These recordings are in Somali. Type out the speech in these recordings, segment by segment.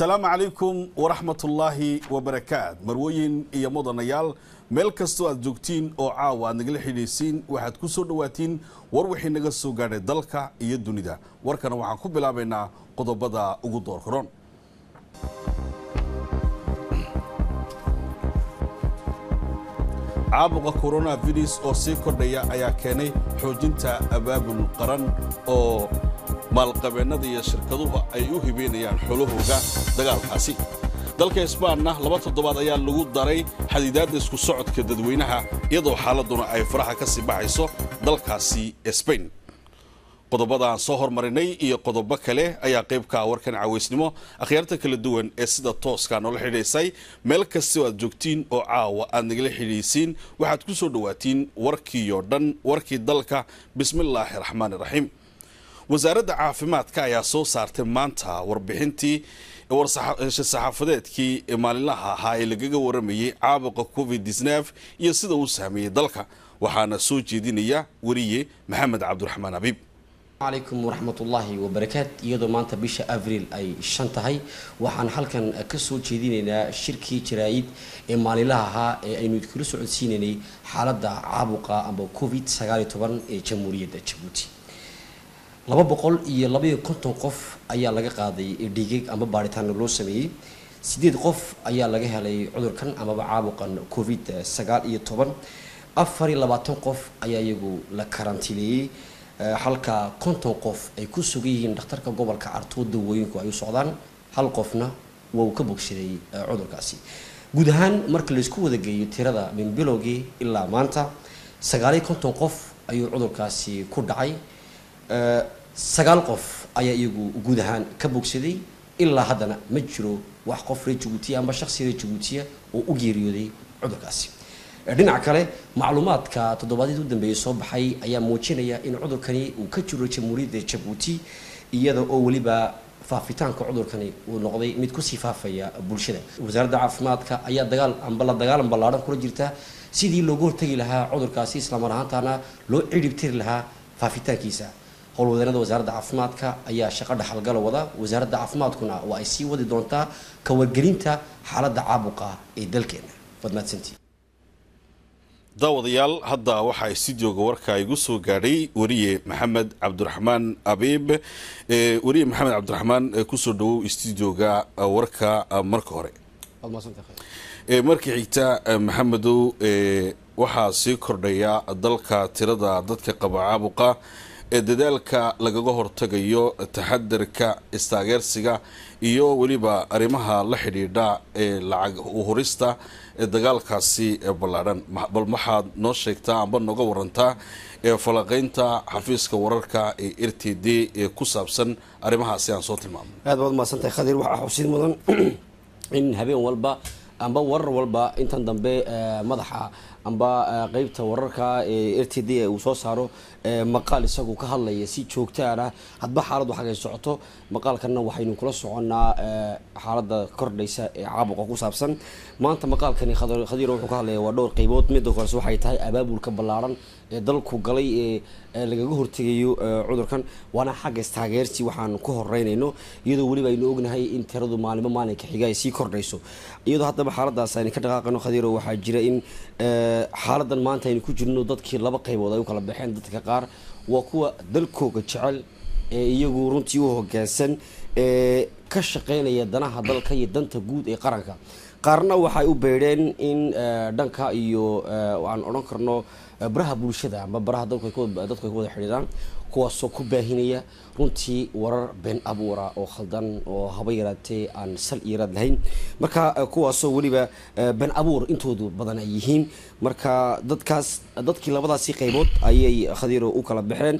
asalaamu calaykum waraxmat ullaahi wabarakaat marwooyin iyo mudanayaal meel kastoo aad joogtiin oo caawa aad nagala xidhiisiin waxaad ku soo dhowaatiin war wixii naga soo gaadhay dalka iyo dunida warkana waxaan ku bilaabaynaa qodobada ugu door koron caabuqa coronavirus oo sii kordhaya ayaa keenay xoojinta abaabul qaran oo maalqabeennada iyo shirkaduhu ay u hibaynayaan xulahooga dagaalkaasi dalka isbaanna laba toddobaad ayaa lagu daray xadiidaadda isku socodka dadweynaha iyadoo xaaladduna ay faraha ka sii baxayso dalkaasi sbain qodobada aan soo hormarinay iyo qodobo kale ayaa qayb ka ah warkan cawaysnimo akhyaarta kala duwan ee sida tooska noola xidhiidhaysay meel kastao aad joogtiin oo caawa aad nagala xidhiidhaysiin waxaad ku soo dhowaatiin warkiioo dhan warkii dalka bismillaahi raxmaani raxiim wasaaradda caafimaadka ayaa soo saartay maanta warbixintii saxaafadeedkii maalinlaha ahaa ee lagaga waramayay caabuqa covid iyo sida uu saameeyey dalka waxaana soo jeedinaya weriye maxamed cabdiraxmaan xabiib alaykum waraxmatullaahi wabarakaat iyadoo maanta bisha avril ay shan tahay waxaan halkan kasoo jeedinaynaa shirkii jaraa-id ee maalinlaha ahaa ee aynu idinkula socodsiinaynay xaaladda caabuqa amba covid sagaaliyo toban ee jamhuuriyadda jabuuti laba boqol iyo labaiyo konton qof ayaa laga qaaday dhiigag ama baaritaana loo sameeyey sideed qof ayaa laga helay cudurkan amaba caabuqan covid sagaal iyo toban afar iyo labaatan qof ayaa iyagu la karantiileeyey eh, halka konton qof ay ku sugan yihiin dhakhtarka gobolka artooda wooyinku ay u socdaan hal qofna waa uu ka bogsaday eh, cudurkaasi guud ahaan marka laysku wada geeyo tirada min bilowgii ilaa maanta sagaaliyo konton qof ayuu cudurkaasi ku dhacay eh, sagaal qof ayaa iyagu guud ahaan ka bogsaday ilaa haddana ma jiro wax qof reer jabuutiya amba shaksi reer jabuutiya oo u geeriyooday cudurkaasi dhinaca kale macluumaadka toddobaadyadii u dambeeyay soo baxay ayaa muujinaya in cudurkani uu ka jiro jamhuuriyadda jabuuti iyada oo weliba faafitaanka cudurkani uu noqday mid kusii faafaya bulshada wasaaradda caafimaadka ayaa dagaal amba la dagaalan ballaaran kula jirta sidii looga hortagi lahaa cudurkaasi islamar ahaantaana loo cidhibtiri lahaa faafitaankiisa howlwadeerada wasaaradda caafimaadka ayaa shaqo dhaxalgalo wada wasaaradda caafimaadkuna waa ay sii wadi doontaa ka wargelinta xaaladda caabuqa ee dalkeena waad daawadayaal hadda waxaa stuudioga warka igu soo gaadhay wariye maxamed cabdiraxmaan abiib wariye maxamed cabdiraxmaan kusoo dhawow stuudioga warka marka hore marka xigta maxamedow waxaa sii kordhaya dalka tirada dadka qaba caabuqa ee dadaalka lagaga hortagayo taxadarka istaageersiga iyo weliba arrimaha la xidhiidha ee lacag uhurista ee dagaalkaasi ballaadhan bal waxaad noo sheegtaa amba nooga warantaa ee falaqeynta xafiiska wararka ee r t d ee ku saabsan arrimahaasi aan soo tilmaamay aad baad mahadsantahay khadiir waxaa xusid mudan in habeen walba amba warar walba intan dambe eh, madaxa amba eh, qeybta wararka ee r t d uu soo saaro eh, maqaal isagu ka hadlaya si joogtaana hadba xaaladu xagay socoto maqaalkanna waxaynu kula soconnaa eh, xaalada kordhaysa ee caabuqa ku saabsan maanta maqaalkani khadiiro wuxuu ka hadlaya waa dhowr qeybood midda horese waxay tahay abaabulka ballaaran ee dalku galay ee lagaga hortegayo cudurkan waana xaggays taageertii waxaan ku horeynayno iyadoo weliba aynu ognahay in tiradu maalimo maalinka xiga ay sii kordhayso iyadoo haddaba xaaladaas aynu ka dhaqaaqano khadiiro waxaa jira in xaaladan maanta aynu ku jirno dadkii laba qaybood ay u kala baxeen dadka qaar waa kuwa dalkooga jecel ee iyagu runtii u hogaansan ee ka shaqeynaya danaha dalka iyo danta guud ee qaranka qaarna waxay u beedheen in eh, dhanka iyo eh, aan odhan karno eh, baraha bulshada ama baraha dadku ku wada xidhiidaan kuwaasoo ku baahinaya runtii warar been abuura oo khaldan oo haba yaraatee aan sal iyo raad lahayn marka eh, kuwaasoo weliba eh, been abuur intoodu badan ay yihiin marka dadkaas dadkii labadaasi qaybood ayay khadiiro u kala baxeen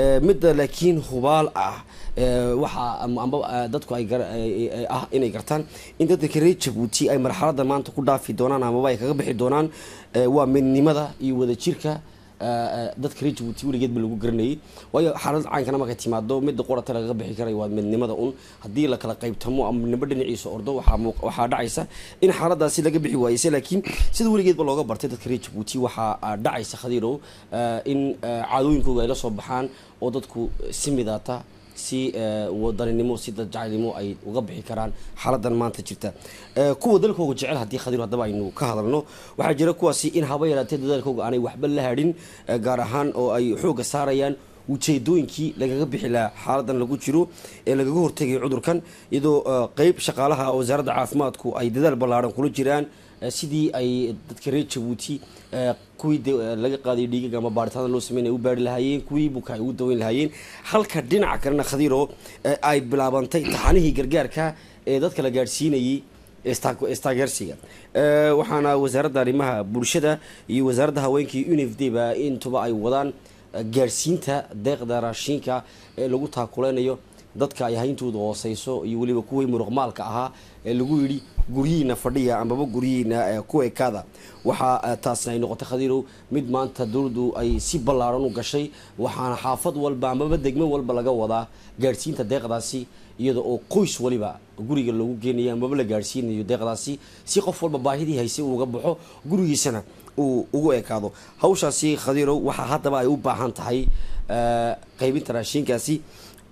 eh, midda laakiin hubaal ah waxaa dadku ah inay gartaan in dadka reer jabuuti ay marxalada maanta ku dhaafi doonaan amaba ay kaga bixi doonaan waa midnimada iyo wadajirka dadka rijwood weligeedba lagu garanayay waayo xaalad caankana markay timaado midda qorata lagaga bixi karay waa midnimada un haddii la kala qaybtamo ama midnimo dhinaciisa ordo waxaa dhacaysa in xaaladaasi laga bixi waayeyse laakiin sida weligeedba looga bartay dadka rijwood waxaa ah, dhacaysa khadiirow ah, in ah, caadooyinkooga ay soo baxaan oo dadku si midaata si eh, wadaninimo si dad jacaylnimo ay uga bixi karaan xaaladan maanta jirta eh, kuwa dalkooga jecel haddii khadiir haddaba aynu ka hadalno waxaa jira kuwaasi in haba yaraatee dadaalkooga aanay waxba la hadhin eh, gaar ahaan oo ay xoogga saarayaan ujeedooyinkii lagaga bixi lahaa xaaladan lagu jiro ee lagaga hortegay cudurkan iyadoo qeyb shaqaalaha ah wasaaradda caafimaadku ay dadaal ballaaran kula jiraan sidii ay dadka reer jabuuti kuwii eh, laga qaaday dhiigaga ama baaritaan loo sameynay u baari lahaayeen kuwii buka ay ugu daweyn lahaayeen halka dhinaca kalena khadiiro eh, ay bilaabantay taxanihii gargaarka ee eh, dadka la gaadhsiinayay istaageersiga waxaana wasaaradda arrimaha bulshada iyo wasaaradda haweenkii unifdba intuba ay wadaan gaadhsiinta deeqda raashiinka ee lagu taakuleynayo dadka ay hayntooda hooseyso iyo weliba kuwii muruqmaalka ahaa ee lagu yidhi guryihiina fadhiya amaba guryihiina eh, ku ekaada waxaa eh, taasna ay noqotay khadiirow mid maanta dowladdu ay si ballaaran u gashay waxaana xaafad walba amaba degmo walba laga wadaa gaadhsiinta deeqdaasi iyada oo qoys waliba guriga lagu geenayo amaba la gaadhsiinayo deeqdaasi si qof walba baahidii haysay uuga baxo gurigiisana uu ugu ekaado hawshaasi khadiirow waxaa haddaba ay u baahan tahay eh, qaybinta raashiinkaasi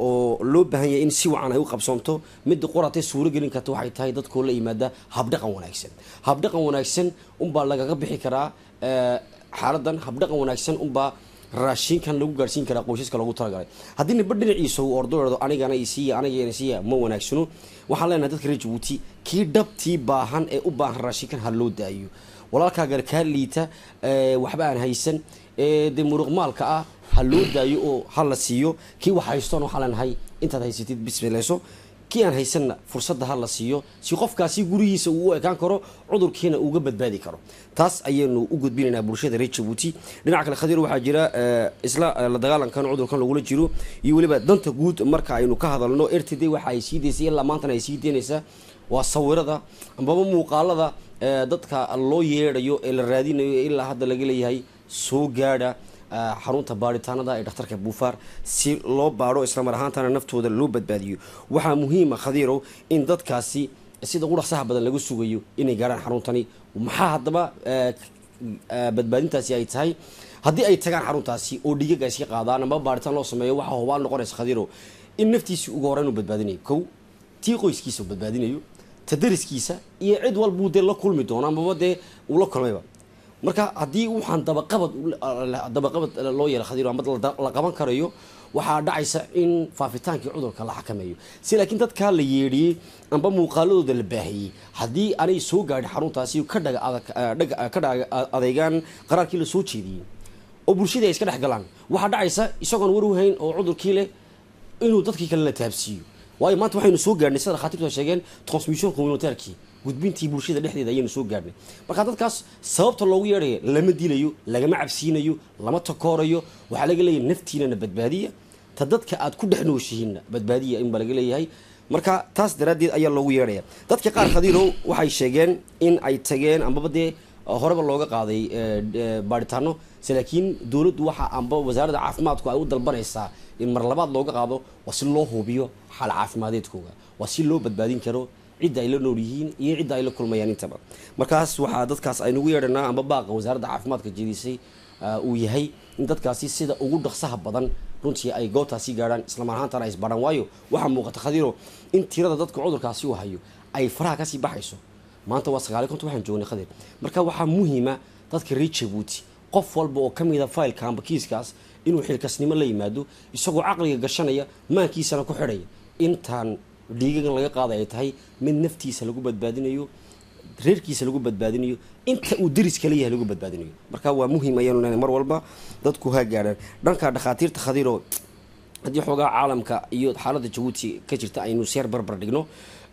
oo loo baahan yahay in si wacan ay u qabsoonto midda qoratee suurogelin karta waxay tahay dadkoo la yimaada habdhaqan wanaagsan habdhaqan wanaagsan unbaa lagaga bixi karaa eh, xaaladan habdhaqan wanaagsan unbaa raashinkan lagu gaadhsiin karaa qoysaska lagu talagalay haddii ninba dhinaciisa uu ordoo anigana isiiya anigana isiiya ma wanaagsano waxaan leenahay dadka reer jabuuti kii dhabtii baahan ee u baahan raashinkan ha loo daayo walaalkaa garkaa liita eh, waxba aan haysan ee de muruqmaalka ah ha loo daayo oo ha la siiyo kii wax haystoon waxaalenahay intaad haysatid bismilayso kii aan haysanna fursadda ha la siiyo si qofkaasi gurigiisa uu u ekaan karo cudurkiina uuga badbaadi karo taas ayaanu u gudbinaynaa bulshada reer jabuuti dhinaca kale khadiir waxaa jira isla la dagaalankan cudurkan lagula jiro iyo weliba danta guud marka aynu ka hadalno rtd t d waxa ay sii daysay ilaa maantana ay sii deynaysaa waa sawirada amaba muuqaalada dadka loo yeedhayo ee la raadinayo ilaa hadda laga leeyahay soo gaadha ah, xarunta baaritaanada ee dhakhtarka buufaar si loo baadho islamar ahaantana naftooda loo badbaadiyo waxaa muhiima ah, khadiirow in dadkaasi sida ugu badan laga sugayo inay gaadhaan xaruntani maxaa haddaba eh, eh, badbaadintaasi ay tahay haddii ay tagaan xaruntaasi oo dhigaga iska qaadaan ama baaritaan loo sameeyo waxaa hubaan noqonaysa khadiirow in naftiisi uga horreyn uu badbaadinayo kow tii qoyskiisa uu badbaadinayo ta iyo cid walbuu dee la kulmi doono amaba dee uu la kulmayba marka haddii waxaan dabaqabad loo yeela khadiirmad la qaban karayo waxaa dhacaysa in faafitaankii cudurka la xakameeyo si laakiin dadkaa la yeedhiyey amba muuqaaladooda la baahiyey haddii anay soo gaadhay xaruntaasi ka ah, ah, adeegaan qaraarkii la soo jeediyey oo bulshadii ay iska dhex galaan waxaa dhacaysa isagoon war u oo cudurkii leh inuu dadkii kale la taabsiiyo waayo maanta waxaynu soo gaadhnay sida dhakhaatiirtu sheegeen transmission communitairkii gudbintii bulshada dhexdeeda ayaanu soo gaarhnay markaa dadkaas sababta loogu yeedhaya lama dilayo lagama cabsiinayo lama takoorayo waxaa laga leeyahay naftiinana badbaadiya ta dadka aad ku dhex nooshihiinna badbaadiya inbaa laga leeyahay marka taas daraaddeed ayaa loogu yeedhaya dadka qaar khadiilow waxay sheegeen in ay tageen ambaba dee horeba looga qaaday eh, eh, baadhitaano se laakiin dowladdu waxaa amba wasaaradda caafimaadku ay u dalbanaysaa in mar labaad looga qaado waa si loo hubiyo xaal caafimaadeedkooga waa si loo badbaadin karo cidda ay la nool yihiin iyo cidda ay la kulmayaan intaba markaas waxaa dadkaas aynugu yeedhanaa ama baaqa wasaaradda caafimaadka jediisay uh, uu yahay in dadkaasi sida ugu dhaqsaha badan runtii ay goobtaasi gaadhaan islama ahaantana ay isbaadhaan waayo waxaa muuqata khadiiro in tirada dadka cudurkaasi u hayo ay faraha kasii baxayso maanta waa sagaali konton waxaan joognay khadir marka waxaa muhiima dadka reer jabuuti qof walba oo ka mida faylka amba kiiskaas inuu xilkasnimo la yimaado isagoo caqliga gashanaya maankiisana ku xidhaya intaan dhiigagan laga qaaday ay tahay mid naftiisa lagu badbaadinayo reerkiisa lagu badbaadinayo inta uu dariska leeyahay lagu badbaadinayo marka waa muhim ayaanu leenahay mar walba dadku ha gaadhaan dhanka dhakhaatiirta khadiiro haddii xoogaa caalamka iyo xaaladda jabuuti ka jirta aynu seer barbar dhigno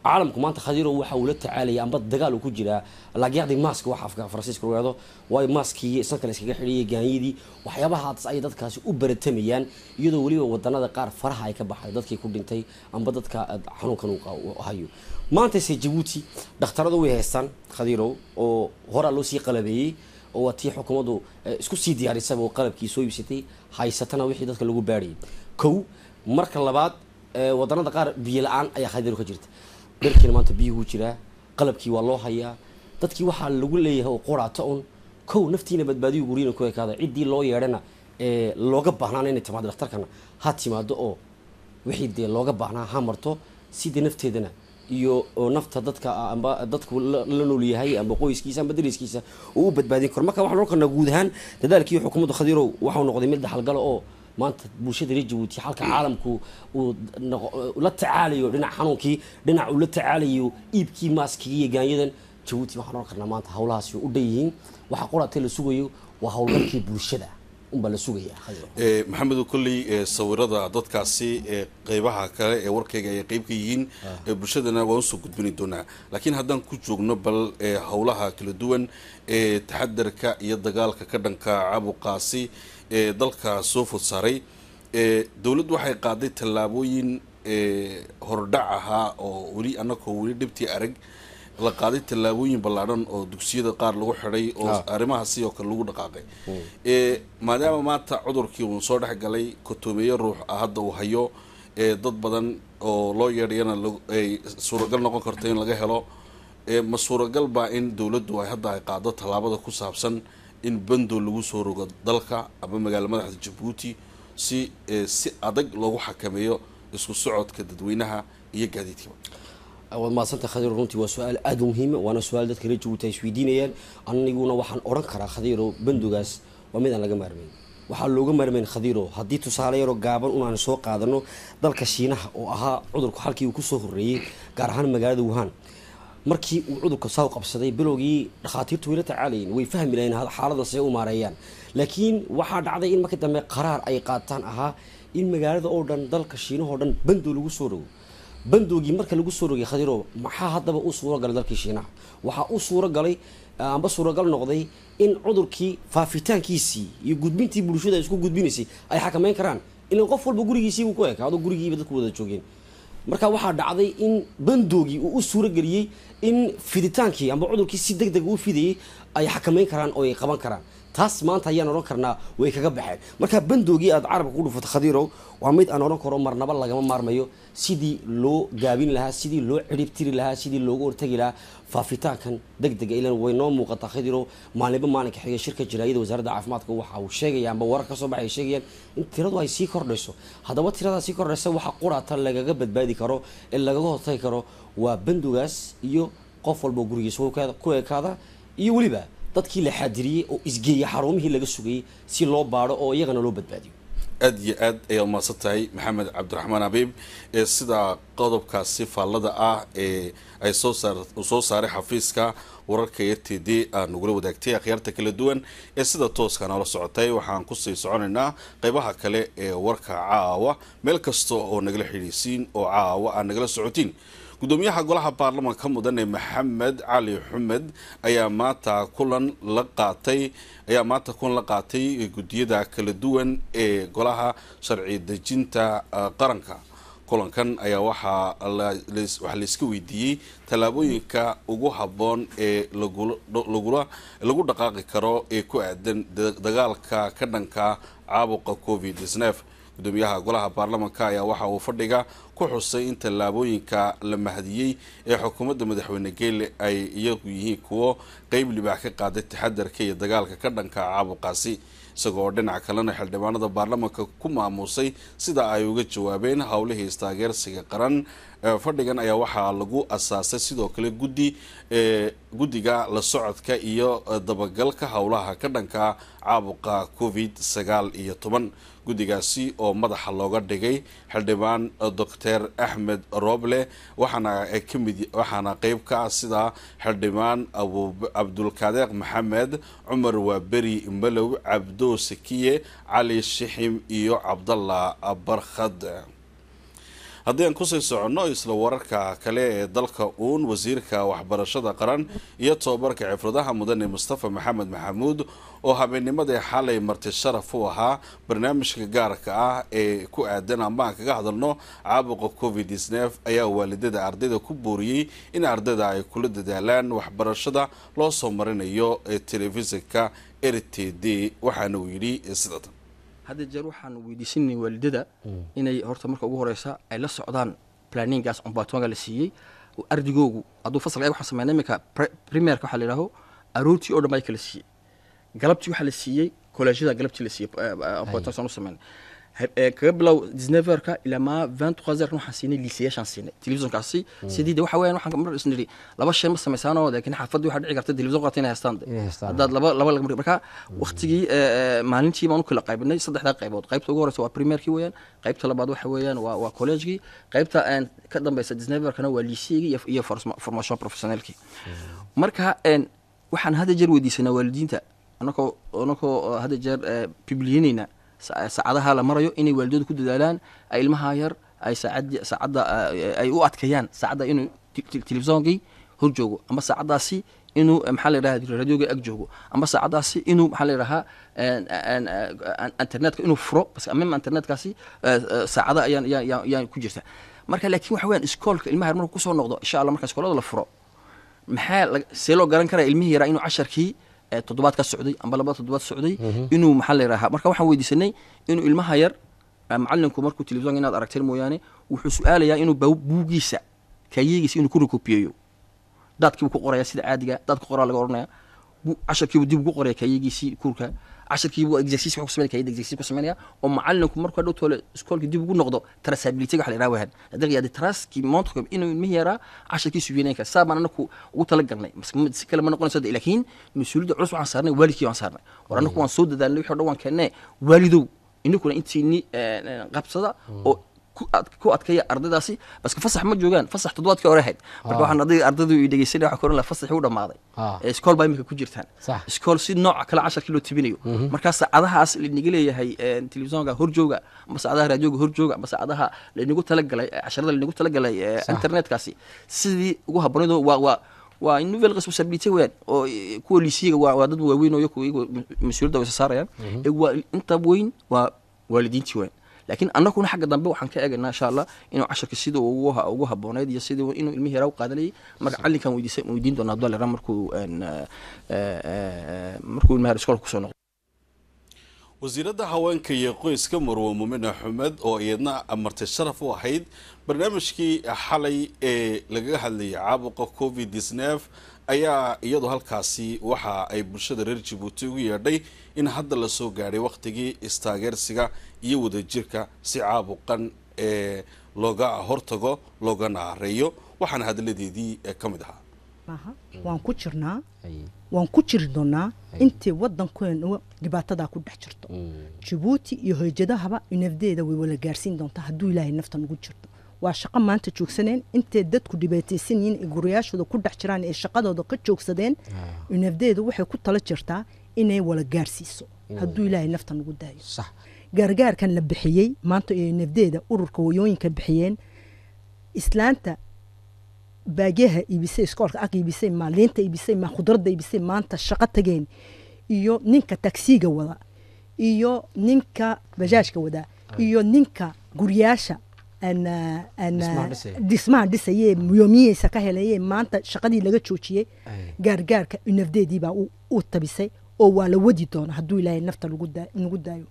caalamku maanta khadiiro waxa uu la tacaalaya amba dagaal uu ku jiraa lagyadii maaska waxa afka faransiiska lagu yidhahdo maaskii san iskaga xidhiyay gaanyadii waxyaabahaas ay dadkaasi u baratamayaan iyadoo weliba wadanada qaar faraha ay ka baxayo dadkii ku dhintay amba dadka xanuunkan hayo maantase jabuuti dhakhtaradu way haystaan khadiirow oo horaa loo sii qalabeeyey oo waa tii xukuumaddu eh, isku sii diyaarisaba oo qalabkii soo iibsatay haysatana wixii dadka lagu baadhayay kow marka labaad eh, wadanada qaar biyo la-aan ayaa khadiiro ka jirta dharkiina maanta biyuhu jiraa qalabkii waa loo hayaa dadkii waxaa lagu leeyahay oo qoraata un kow naftiina badbaadiyu guriyina ku ekaada ciddii loo yeedhana ee looga baahnaana inay timaado dhakhtarkana ha timaado oo wixii dee looga baahnaa ha marto sidii nafteedana iyo oo nafta dadka ah, amba dadku la nool yahay amba qoyskiisa amba dariskiisa uu u badbaadin karo marka waxaan odhan karnaa guud ahaan dadaalkii xukuumaddu khadiirow waxau noqday mid dhaxalgalo oo maanta bulshada reer jabuuti halka caalamku uu la tacaalayo dhinac xanuunkii dhinac uu tacaalayo iibkii maaskigii iyo gaanyadan jabuuti waxaan oran karnaa maanta hawlahaas u dhan yihiin waxa qorate la sugayo waa howlgalkii bulshada unbaa la sugayaa eh, maxamedow kolley eh, sawirada dadkaasi ee eh, qeybaha kale ee warkayga ay qeyb ka yihiin ah. bulshadana waan usoo gudbini doonaa laakiin haddaan ku joogno bal howlaha kala duwan ee taxadarka iyo dagaalka ka dhanka caabuqaasi ee dalka soo food saaray ee dowladdu waxay qaaday tallaabooyin ee hordhac ahaa oo weli anakoo weli dhibtii arag la qaaday tallaabooyin ballaadhan oo dugsiyada qaar lagu xidhay oo ah. arrimaha sidoo kale lagu dhaqaaqay hmm. ee maadaama maanta cudurkii uun soo dhex galay kotoomeeyo ruux ah hadda uu hayo ee dad badan oo loo yeedhayana ay suuragal noqon karto in laga helo ma suuragal baa in dowladdu ay hadda ay qaado tallaabada ku saabsan in bandow lagu soo rogo dalka ama magaalo madaxda jabuuti si eh, si adag loogu xakameeyo isku socodka dadweynaha iyo gaadiidkaba waad mahadsantah khadiiro runtii waa su-aal aada u muhiima ah, waana su-aal dadka reer jabuuti ay isweydiinayaan aniguna waxaan odhan karaa khadiiro bandogaas waa mid aan laga maarmayn waxaa looga maarmayn khadiiro haddii tusaale yaro gaaban unaan soo qaadano dalka shiinaha oo ahaa cudurku halkii uu kusoo horreeyey gaar ahaan magaalada wuhan markii uu cudurka saaw qabsaday bilowgii dhakhaatiirtu wayla tacaalayeen way fahmi lahayeen xaalada see u maareeyaan laakiin waxaa dhacday in markii dambe qaraar ay qaataan ahaa in magaalada oo dhan dalka shiinahoo dhan bandow lagu soo rogo bandoogii marka lagu soo rogay khadirow maxaa haddaba u suuro dalkii shiinaha waxaa u suuro amba suuragal noqday in cudurkii faafitaankiisii iyo gudbintii bulshada ay isku gudbinaysay ay xakamayn karaan ilan qof walba gurigiisii buu ku ekaado gurigiiba dadku wada joogeen marka waxaa dhacday in bandoogii uu u suurageliyey in fiditaankii amba cudurkii si deg deg uu fidayey ay xakamayn karaan oo ay qaban karaan taas maanta ayaan odhan karnaa way kaga baxeen marka bandoogii aad carabka ku dhufato khadiirow waa mid aan odhan karo marnaba lagama maarmayo sidii loo gaabin lahaa sidii loo cirib lahaa sidii looga hortagi lahaa faafitaankan deg dega ilan way noo muuqataa khadiirow maalinba maalinka xigay shirka jaraayada wasaaradda caafimaadka waxa uu sheegaya amba warar kasoo baxay sheegayaan in tiradu ay sii kordhayso haddaba tiradaa sii kordhaysa waxa qurhata lagaga badbaadi karo ee lagaga hortagi karo waa bandoogaas iyo qof walba gurigiisa ku ekaada iyo weliba dadkii la xaadiriyey oo isgeeya xarumihii laga sugayey si loo baadho oo iyagana loo badbaadiyo aada iyo aad ayaad umahadsan tahay maxamed cabdiraxmaan abiib ee sida qodobkaasi faallada ah ee ay soo soo saaray xafiiska wararka r t d aan nagula wadaagtay akhyaarta kala duwan ee sida tooska noola socotay waxaan kusii soconaynaa qeybaha kale ee warka caawa meel kasta oo nagala xidhiisiin oo caawa aan nagala socotiin gudoomiyaha golaha baarlamaanka mudane maxamed cali xumed ayaa maanta kulan la qaatay ayaa maanta kulan la qaatay guddiyada kala duwan ee golaha sharci dejinta ah, qaranka kulankan ayaa waxaa waxaa layska weydiiyey tallaabooyinka ugu haboon ee lagula lagu dhaqaaqi karo ee ku aadan dagaalka ka dhanka caabuqa covid gudoomiyaha golaha baarlamaanka ayaa waxa uu fadhiga ku xusay in tallaabooyinka la mahdiyey ee xukuumadda madaxweyne geele ay iyagu yihiin kuwo qeyb libaax ka qaaday taxadarka iyo dagaalka ka dhanka caabuqaasi isagoo oo dhinaca kalena xildhibaanada baarlamaanka ku maamuusay sida ay uga jawaabeen howlihii istaageersiga qaran Eh, fadhigan ayaa waxaa lagu asaasay sidoo kale guddi eh, guddiga la socodka iyo eh, dabagalka howlaha ka dhanka caabuqa covid sagaal iyo toban guddigaasi oo madaxa looga dhigay xildhibaan doctor axmed rooble waxaana kamid waxaana qeyb ka ah sida xildhibaan abcabdulkaadeeq maxamed cumar waaberi malow cabdo sakiye cali shixim iyo cabdalla barkhad haddii aan kusii soconno isla wararka kale ee dalka uun wasiirka waxbarashada qaran iyo tobabarka cifradaha mudane mustafa maxamed maxamuud oo habeennimadii xalay marti sharaf u ahaa barnaamijka gaarka ah ee ku aadan ama aan kaga hadalno caabuqa covid ayaa waalidada ardayda ku buuriyey in ardayda ay kula dadaalaan waxbarashada loo soo marinayo ee telefishinka r t d waxaana uu yidhi sida hadda jeer waxaan weydiisanay waalidada inay horta marka ugu horeysa ay la socdaan planingaas ombatonga la siiyey ardigoogu aduu fasalka waxaan sameynay iminka premierka waxaa layidhaaho aroortii oo dhan baa kala siiyey galabtii waxaa la siiyey kolleejyada galabtii la siiyey eh, eh, ombatonga saan u sameynay Eh, kaga bilow disneverka ilaamaa vintrois heure waxaan siinay liisayaashaan siinay telefisonkaasi mm. sidii waxa weyan waxaan mar is laba shay ma samaysaanoo laakiin xaafadii waxaa dhici karta telefison qaata inay haystaan haddaad laba laba laga marka mm. waktigii eh, eh, maalintii baan u kala qaybinay saddexdaa qaybood qaybta ugu horeysa waa primerkii weeyaan qaybta labaad waxa weeyaan waa waa collegegii qaybta aan ka dambeysa disneverkana waa liiseygii iyo formation professionalkii mm. marka waxaan hadda jeer weydiisanaa waalidiinta anakoo anakoo hadda jeer publiyenayna saacadaha la marayo inay waalidoodu ku dadaalaan ay ilmaha yar ay saacad eh, ay u adkeeyaan saacadda inuu telefisoonkii hor joogo ama eh, saacaddaasi inuu maxaa ladhaha raadioga ag joogo ama saacaddaasi inuu maxaa ladhahaa internetka inuu furo mima internetkaasi eh, saacada ayaan ku jirta marka laakiin waxa weyaan iskoolka ilmaha yar markuu kusoo noqdo insha allah marka iskoolada la furo maxaa see loo garan karaa ilmihii yaraa inuu casharkii toddobaad ka socday amba labada toddobaad socday mhm. inuu maxaa layidhaha marka waxaan weydiisanay inuu ilmaha yar macalinku markuu telefisonka inaad aragteen mooyaane wuxuu su-aalayaa inuu buugiisa kaayeegiisa inuu ku recopiyeeyo dadkiibu ku qoraya sida caadiga daad ku qoraa laga odhanaya casharkiibu dib ugu qoraya kaayeegiisii kuurka cashirkiibuu exerciis wuxuu kusameyn hayad exerciis ku sameynaya oo macalinku marku hadhow toole iskoolka dib ugu noqdo traceability waxa la yidhaha wahan adaqyaadi traaskii montcom inuu mihiyaraa cashirkiisu wiinayka saa baan anaku ugu talagalnay si kale ma noqonayso laakiin mas-uuliyadda culus waxaan saarnay waalidkii waan saarnay war anaku waan soo dadaalnay wixi o dhan waan keennay waalidow inakuna intiini eh, qabsada oo ku adkaya ardaydaasi baske fasax ma joogaan fasax toddobaadkii hore ahayd marka ah. waxaan ardayda ardaydu i dhegeysanay waxaan koran lahaa fasaxii u dhamaaday ah. ee iskool baa iminka ku jirtaan iskool si nooca kale casharkii loo tibinayo mhm. markaa saacadahaas lanaga leeyahay telefisonka horjooga ama saacadaha raajooga horjooga ama saacadaha lanagu talagalay casharada lanagu talagalay internetkaasi sidii ugu habboonaydo waa waa waa novel responsibility weyaan oo e, kuwa liisiyaga waa dad waaweyn oo iyagu mas-uuliyadda way sasaarayaan mhm. ee waa inta weyn waa waalidiintii weyaan lakiin anakuna xagga dambe waxaan ka eegaynaa insha allah inuu casharka sida ugu habooneyd iyo sidii inuu ilmihii u qaadanayay marka calinkan weydiin doonaa abdalla markuu e, e, e, markuu ilmaha iskoolka kusoo noqdo wasiiradda haweenka iyo qoyska marwo mumine xumed oo iyadna amartay sharaf u ahayd barnaamijkii xalay ee lagaga hadlayay caabuqa covid ayaa iyadu halkaasi waxa ay bulshada reer jabuuti ugu yeedhay in hadda lasoo gaadhay wakhtigii istaageersiga iyo wadajirka si caabuqan ee looga hortago looga naareeyo waxaana hadalladeedii ka mid ahaa waan ku jirnaa waan ku jiri doonaa intay wadankeenu dhibaatadaa ku dhex jirto mm. jabuuti iyo hoyjadahaba inafdeeda way wala gaarsiin doontaa hadduu ilaahay naftan ugu jirto waa shaqo maanta joogsaneen intay dadku dhibaataysan yihiin ay guryaashooda ku dhex jiraan ay shaqadooda ka joogsadeen nafdeedu waxay ku tala jirtaa inay wala gaarsiiso hadduu ilaahay nafta nagu daayo gaargaarkan la bixiyey maanta ay nafdeeda ururka wayooyinka bixiyeen islaanta baagyaha iibisay iskoolka ag iibisay maa liinta iibisay maa khudradda iibisay maanta shaqo tageen iyo ninka taksiiga wada iyo ninka bajaajka wada iyo ninka guryaasha dhismaha dhisaye yoomiyihiisa ka helaye maanta shaqadii laga joojiyey gaargaarka inafdeediibaa u tabisay oo waa la wadi doona hadduu ilaahay nafta nagu daayo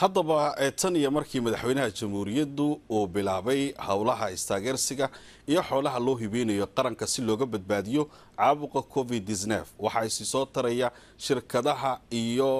haddaba tan iyo markii madaxweynaha jamhuuriyaddu uu bilaabay howlaha istaageersiga iyo xoolaha loo hibeynayo qaranka si looga badbaadiyo caabuqa covid waxaa isi soo taraya shirkadaha iyo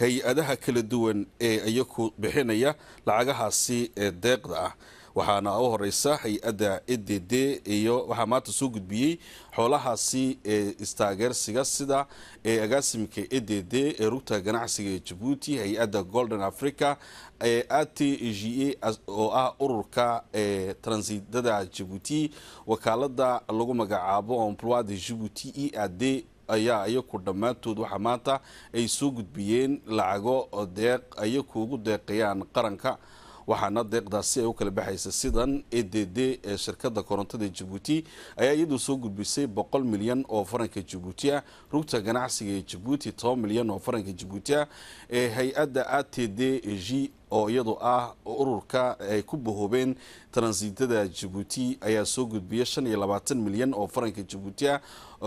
hay-adaha kala duwan ee iyaku bixinaya lacagahaasi ee deeqda ah waxaana u horeysa hay-adda e d d iyo waxaa maanta soo gudbiyey xoolahaasi ee istaageersiga sida ee agaasimka e d d ee rugta ganacsiga ee jabuuti hay-adda golden africa ee a t g a oo ah ururka ee transidada jabuuti wakaalada lagu magacaabo omploa de jabuuti e a d ayaa iyaku dhammaantood waxaa maanta ay soo gudbiyeen lacago deeq iyaku ugu deeqayaan qaranka waxaana deeqdaasi ay u kala baxaysa sidan e d d ee shirkada korontada jabuuti ayaa iyadu soo gudbisay boqol milyan oo faranka jabuuti ah rugta ganacsiga ee jabuuti toban milyan oo faranka jabuuti ah ee hay-adda a t d g oo iyadu ah ururka ay ku bahoobeen transiitada jabuuti ayaa soo gudbiyay shan iyo labaatan milyan oo faranka jabuuti ah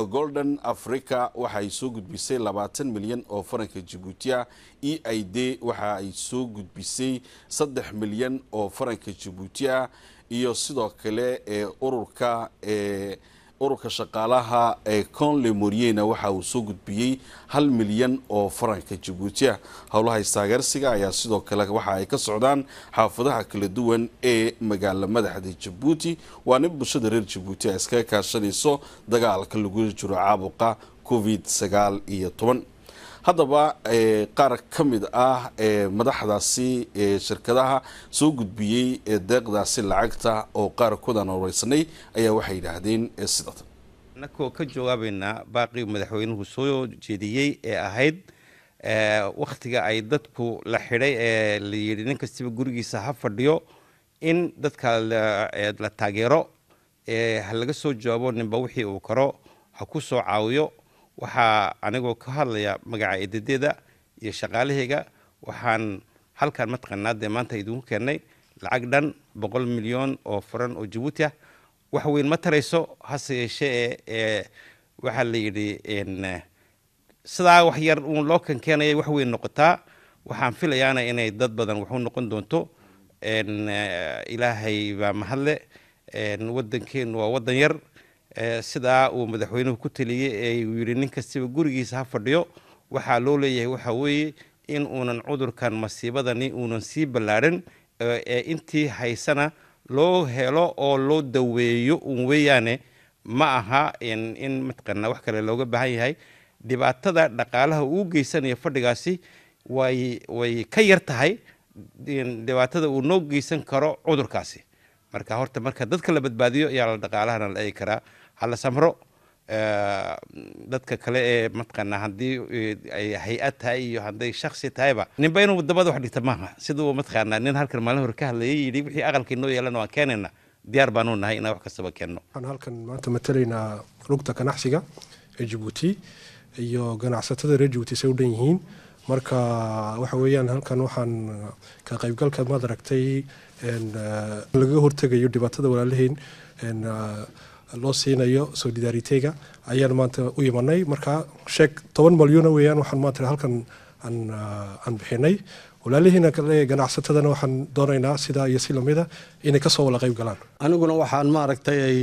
golden africa waxaay soo gudbisay labaatan milyan oo faranka jabuuti ah e i d waxa ay soo gudbisay saddex milyan oo faranka jabuuti ah iyo sidoo kale ee ururka ee ururka shaqaalaha ee conle moriena waxa uu soo gudbiyey hal milyan oo faranka jabuuti ah howlaha istaageersiga ayaa sidoo kale waxa ay ka socdaan xaafadaha kala duwan ee magaala madaxda jabuuti waana bulshada reer jabuuti ay ah, iskaga kaashanayso dagaalka lagu jiro caabuqa covid sagaal iyo toban haddaba eh, qaar ka mid ah eh, madaxdaasi eh, shirkadaha soo gudbiyey ee deeqdaasi lacagta oo qaarkood aan horeysanay ayaa waxay yidhaahdeen sida anakoo ka jawaabaynaa baaqii madaxweynuhu soo jeediyey ee ahayd wakhtiga ay dadku la xidhay ee la yidhi nin kastiba gurigiisa ha fadhiyo in dadka la taageero ee ha laga soo jawaabo ninba wixii uu karo ha ku soo caawiyo waxaa anigoo ka hadlaya magaca ededeeda iyo shaqaalaheyga waxaan halkan mataqaanaa dee maanta idinku keennay lacag dhan boqol milyan oo furan oo jabuuti ah wax weyn ma tarayso hase yeeshee ee waxaa la yidhi sidaa wax yar uun loo kankeenaya wax weyn noqotaa waxaan filayaana inay dad badan waxu noqon doonto ilaahay baa mahadle wadankeennu waa wadan yar sidaa uu madaxweynuhu ku taliyey euu yidhi nin kastaba gurigiisa ha fadhiyo waxaa loo leeyahay waxa weeye in uunan cudurkan masiibadani uunan sii ballaadhan ee intii haysana loo helo oo loo daweeyo uun weeyaane ma aha in mataqaanaa wax kale looga baahan yahay dhibaatada dhaqaalaha uu geysanayo fadhigaasi way way ka yar tahay dhibaatada uu noo geysan karo cudurkaasi marka horta marka dadka la badbaadiyo ayaa la dhaqaalahana la eegi karaa hala samro eh, dadka kale ee mataqaanaa haddii eh, ay hay-ad tahay iyo hadday shaksi tahayba ninba inuu dabada wax dhigta maaha siduu mataqaanaa nin halkan maalin hore ka hadlayay yidhi wixii aqalkii noo yeelana waan keenayna diyaar baanu nahay inaan wax kastaba keenno waxaan halkan maanta matalaynaa lugta ganacsiga ee jabuuti iyo ganacsatada reer jabuuti say u dhan yihiin marka waxa weeyaan halkan waxaan eh, ka qaybgalka aragtay lagaga hortegayo dhibaatada walaalaheen loo siinayo solidaritega ayaan maanta u imanay markaa sheeg toban malyuuna weyaan waxaan maanta halkan ah, aan bixinay walaalihiina kale ganacsatadana waxaan doonaynaa sidaa iyo si lamida inay kasoo wala qayb galaan aniguna waxaan maaragtay ay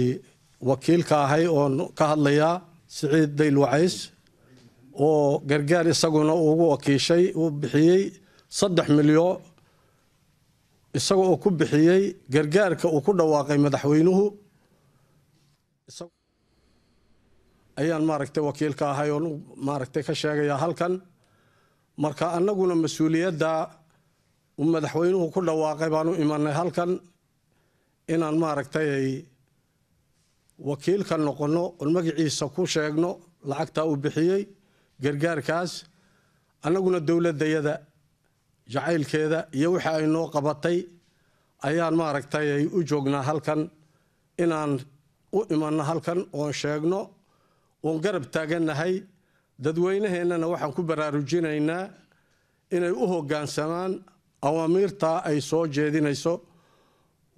wakiilka ahay oon ka hadlayaa siciid dayl wacays oo gargaar isaguna ugu wakiishay uu bixiyey saddex milyon isaga oo ku bixiyey gargaarka uu ku dhawaaqay madaxweynuhu ayaan maaragtay wakiilka ahay oon maaragtay ka sheegayaa halkan marka annaguna mas-uuliyadda uu madaxweynuhu ku dhawaaqay baan u imanay halkan inaan maaragtay wakiilka noqonno oon magiciisa ku sheegno lacagtaa uu bixiyey gargaarkaas annaguna dowladdayada jacaylkeeda iyo waxa ay noo qabatay ayaan maaragtay u joognaa halkan inaan u imano halkan oon sheegno oon garab taagannahay dadweynaheennana waxaan ku baraarujinaynaa inay u hoggaansamaan awaamiirtaa ay soo jeedinayso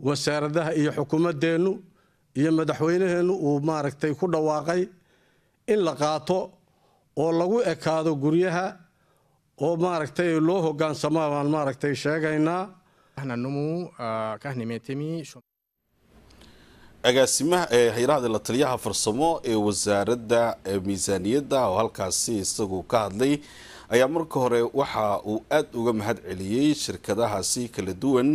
wasaaradaha iyo xukuumaddeennu iyo madaxweynaheennu uu maaragtay ku dhawaaqay in la qaato oo lagu ekaado guryaha oo maaragtay loo hoggaansamaa baan maaragtay sheegaynaa agaasimaha hayraha la taliyaha farsamo ee wasaaradda miisaaniyadda oo halkaasi isagu ka hadlay ayaa marka hore waxa uu aada uga mahad celiyey shirkadahaasi kala duwan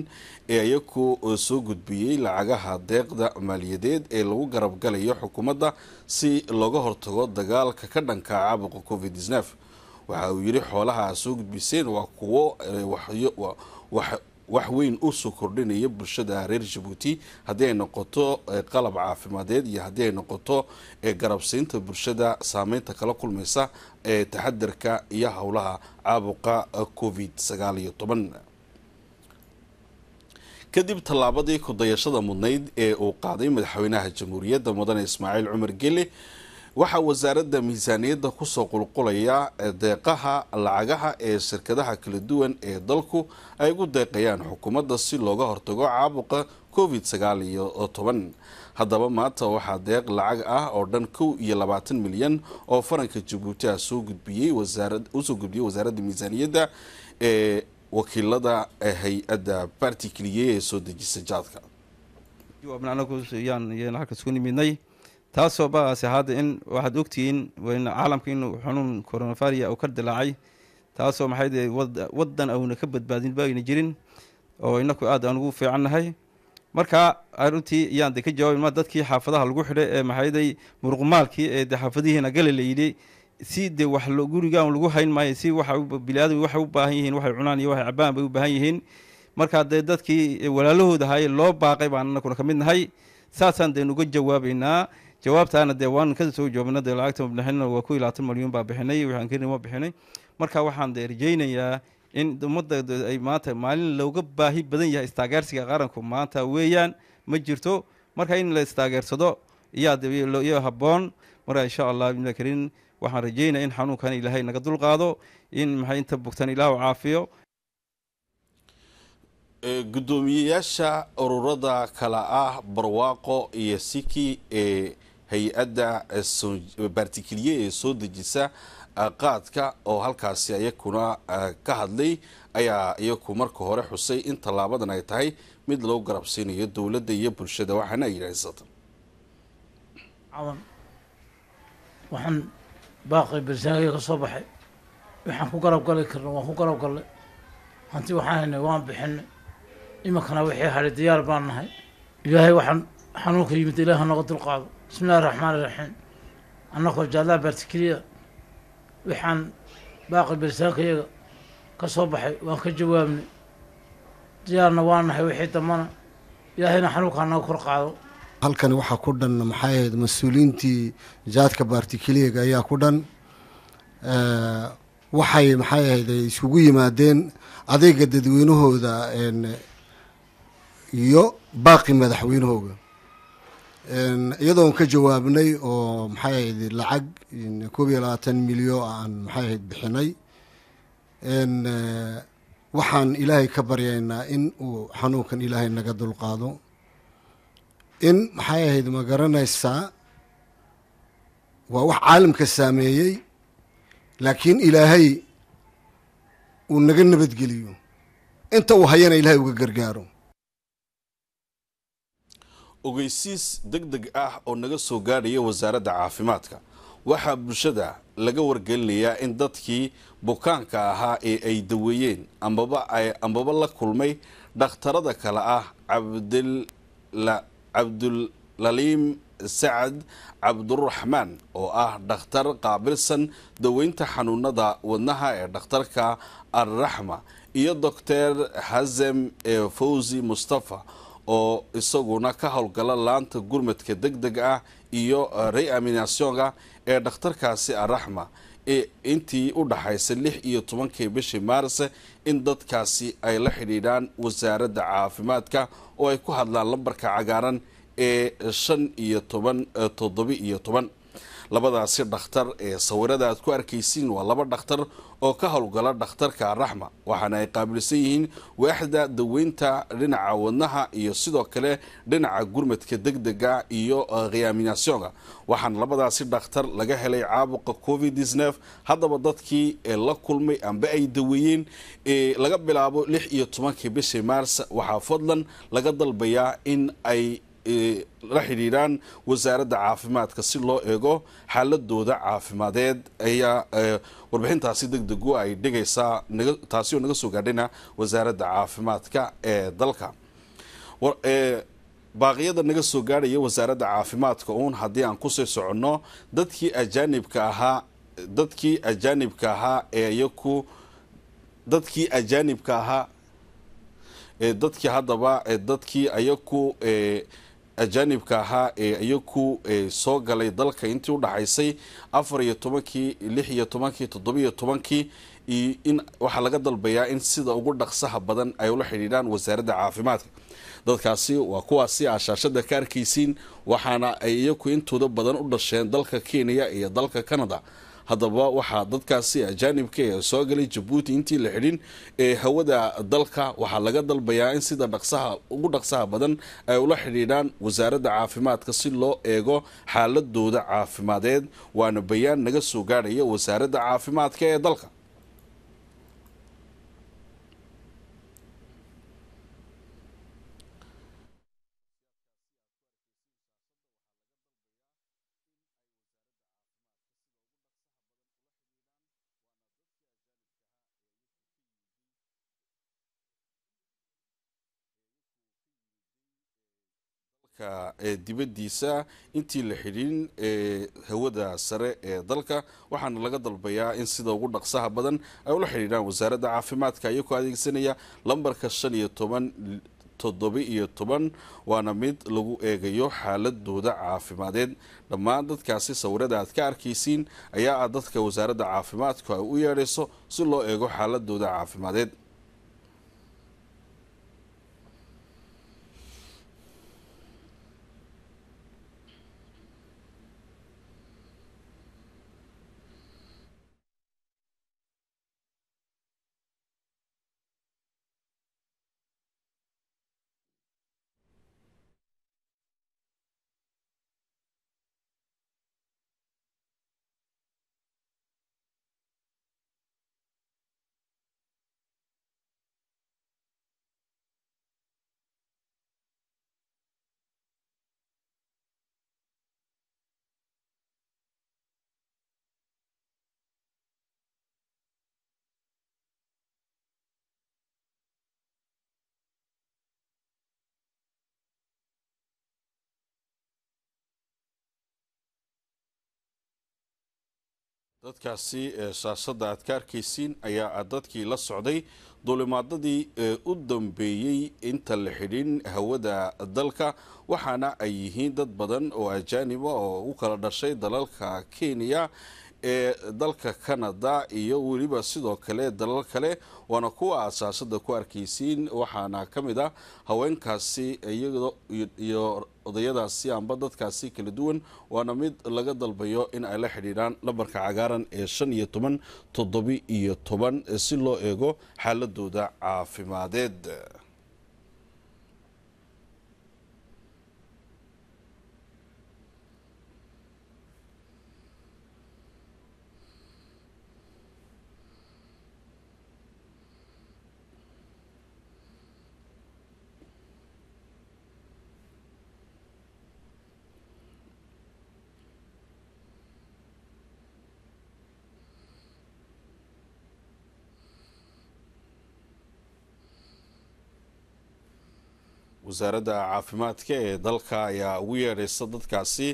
ee ayagu soo gudbiyey lacagaha deeqda maaliyadeed ee lagu garab galayo xukuumadda si looga hortago dagaalka ka dhanka caabuqa covid waxa uu yidhi xoolaha soo gudbiseen waa kuwo wax weyn usoo kordhinaya bulshada reer jabuuti haddii ay noqoto eh, qalab caafimaadeed iyo haddii ay noqoto eh, garabsiinta bulshada saameynta kala kulmaysa ee eh, taxadarka iyo howlaha caabuqa covid sagaal iyo toban kadib tallaabadii kudayashada mudnayd ee uu qaaday madaxweynaha jamhuuriyadda mudane ismaaciil cumar gele waxaa wasaaradda miisaaniyadda kusoo qulqulaya deeqaha lacagaha ee shirkadaha kala duwan ee dalku ay ugu deeqayaan xukuumadda si looga hortago caabuqa covid sagaal iyo toban haddaba maanta waxaa deeq lacag ah oo dhan kow iyo labaatan milyan oo faranka jabuuti ah soo gudbiyey wausoo gudbiyey wasaaradda miisaaniyadda ee wakiilada hay-adda baartikeliye ee soo dejisa jaadka taasoo baasi hadda in waxaad ogtihiin caalamka inuu xanuun coronafaria uu ka dilaacay taasoo maxay waddan auna ka badbaadin bayna jirin oo inaku aad aan ugu fiicannahay marka aruntii ayaan de ka jawaabi ma dadkii xaafadaha lagu xidhay ee maxayday muruqmaalkii ee de xaafadihiina gala layidhi si dee wax gurigaan lagu hayn maayo si wabilaadan waxay u baahan yihiin waxay cunaan iyo waxay cabaan bay u baahan yihiin marka dee dadkii walaalahooda haye loo baaqay baan anakuna ka mid nahay saasaan deen uga jawaabaynaa jawaabtaana dee waan ka soo joogna dee lacagta mabixina waa ku ilaatan malyuun baa bixinay waxaan keni ma bixinay marka waxaan dee rajaynayaa in ummadda ay maanta maalin looga baahi badan yahay istaageersiga qaranku maanta weeyaan ma jirto marka in la istaageersado iyaaiyo habboon marka insha allah bimla kariin waxaan rajaynaya in xanuunkan ilaahay naga dulqaado in maxay inta bogtan ilaahu caafiyo guddoomiyeyaasha ururada kala ah barwaaqo iyo siki ee hay-adda baartikiliye ee soo dejisa qaadka oo halkaasi iyakuna ka hadlay ayaa iyaku marka hore xusay in tallaabadan ay tahay mid loo garabsiinayo dowladda iyo bulshada waxaana ay yidhaahsatan cawan waxaan baaqay barsaankaga ka soo baxay waxaan ku garabgali karna waan ku garabgallay hanti waxaan haynay waan bixinay imankana wixii hadhay diyaar baan nahay ilaahay waxaan xanuunka yimid ilaah hanoga dulqaado bismillahi raxmaan iraxiim annakoo jaadlaa baartikeliya waxaan baaqi baritaankayaga ka soo baxay waan ka jawaabnay diyaarna waa nahay wixii dambana ilaahayna xanuunka hanaga kor qaado halkan waxaa ku dhan maxay ahayd mas-uuliyiintii jaadka baartikeliyaga ayaa ku dhan waxay maxay ahayd ay iskugu yimaadeen adeega dadweynahooda iyo baaqi madaxweynahooga iyadoon ka jawaabnay oo maxay ahayd lacag koob iyo labaatan milyo aan maxay ahayd bixinay eh, waxaan ilaahay ka baryaynaa in uu xanuunkan ilaahay naga dulqaado in maxay ahayd ma garanaysaa waa wax caalamka saameeyey laakiin ilaahay uu naga nabadgeliyo inta uu hayana ilaahay uga gargaaro ogeysiis deg deg ah oo naga soo gaadhaya wasaaradda caafimaadka waxaa bulshada laga wargelinayaa in dadkii bukaanka ahaa ee ay daweeyeen ambaba la kulmay dhakhtarada kale ah cabdulaliim sacad cabduraxmaan oo ah dhakhtar qaabilsan daweynta xanuunada wadnaha ee dhakhtarka alraxma iyo docter hazem ee fawzi mustafa oo isaguna ka howlgala laanta gurmadka deg deg ah iyo uh, reaminationga ee dhakhtarkaasi araxma ee intii u dhaxaysa lix iyo tobankii bishii maarse in dadkaasi ay la xidhiidhaan wasaaradda caafimaadka oo ay ku hadlaan lambarka cagaaran ee shan iyo toban uh, toddoba iyo toban labadaasi dhakhtar ee sawirada aad ku arkaysiin waa laba dhakhtar oo ka howlgala dhakhtarka raxma waxaana ay qaabilsan yihiin waaxda daweynta dhinaca wadnaha iyo sidoo kale dhinaca gurmadka deg dega iyo khiyaaminasyonga uh, waxaana labadaasi dhakhtar laga helay caabuqa covid haddaba dadkii ee la kulmay amba ay daweeyeen laga bilaabo lix iyo tobankii bishii maars waxaa fadlan laga dalbayaa in ay la xidhiidhaan wasaaradda caafimaadka si loo eego xaaladooda caafimaadeed ayaa warbixintaasi deg degu ay dhigaysaa taasi oo naga soo gaadhayna wasaaradda caafimaadka ee dalka baaqiyada naga soo gaadhaya wasaaradda caafimaadka uun haddii aan kusii soconno dadkii ajaanibka ahaa dadkii ajaanibka ahaa ee iyaku dadkii ajaanibka ahaa ee dadkii haddaba dadkii iyaku ajaanibka ahaa ee iyaku soo galay dalka intii udhaxaysay afar iyo tobankii lix iyo tobankii toddobiiyo tobankii iyo in waxaa laga dalbayaa in sida ugu dhaqsaha badan ay ula xidhiidhaan wasaaradda caafimaadka dadkaasi waa kuwaasi ashaashada ka arkaysiin waxaana ay iyaku intooda badan u dhasheen dalka kenya iyo dalka canada haddaba waxaa dadkaasi ajaanibka ah ee soo galay jabuuti intii la xidhin ee hawada dalka waxaa laga dalbayaa in sida dhaqsaha ugu dhaqsaha badan ay ula xidhiidhaan wasaaradda caafimaadka si loo eego xaaladooda caafimaadeed waana bayaan naga soo gaadhaya wasaaradda caafimaadka ee dalka dalka dibadiisa intii la xidhiin hawada sare ee dalka waxaana laga dalbayaa in sida ugu dhaqsaha badan ay ula xidhiidhaan wasaaradda caafimaadka iyagoo adeegsanaya lambarka shan iyo toban toddoba iyo toban waana mid lagu eegayo xaaladooda caafimaadeed dhammaan dadkaasi sawirada aad ka arkaysiin ayaa ah dadka wasaaradda caafimaadku ay u yeedhayso si loo eego xaaladooda caafimaadeed dadkaasi ee saasada aad ka arkaysiin ayaa aad ah dadkii la socday duulimaadadii u dambeeyey inta la xidhin hawada dalka waxaana ay yihiin dad badan oo ajaaniba ah oo u kala dhashay dalalka kenya ee dalka canada iyo weliba sidoo kale dalal kale waana kuwa asaasada ku arkaysiin waxaana ka mid ah haweenkaasi iyo odayadaasi amba dadkaasi kala duwan waana mid laga dalbayo in ay la xidhiidhaan lambarka cagaaran ee shan iyo toban toddobi iyo toban si loo eego xaaladooda caafimaadeed wasaaradda caafimaadka ee dalka ayaa ugu yeedhaysa dadkaasi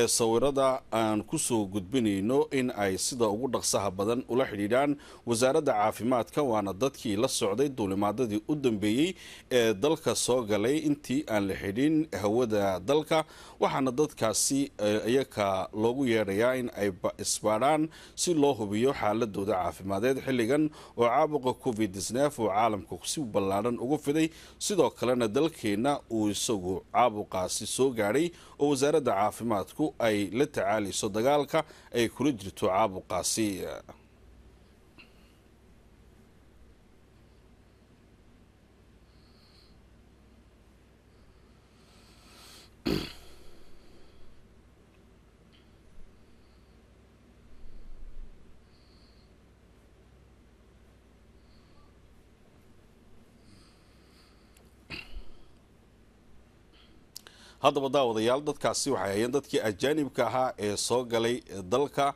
ee sawirada aan kusoo gudbinayno in ay sida ugu dhaqsaha badan ula xidhiidhaan wasaaradda caafimaadka waana dadkii la socday duulimaadadii u dambeeyey ee dalka soo galay intii aan la xidhin hawada dalka waxaana dadkaasi eh, iyaka loogu yeedhayaa in ay isbaadhaan si loo hubiyo xaaladooda caafimaadeed xilligan oo caabuqa covid uu caalamka si ballaadhan ugu fiday sidoo kalena dalki markayna uu isagu caabuqaasi soo gaadhay oo wasaaradda caafimaadku ay la tacaaliso dagaalka ay kula jirto caabuqaasi haddaba daawadayaal dadkaasi waxay hayeen dadkii ajaanibka ahaa ee soo galay dalka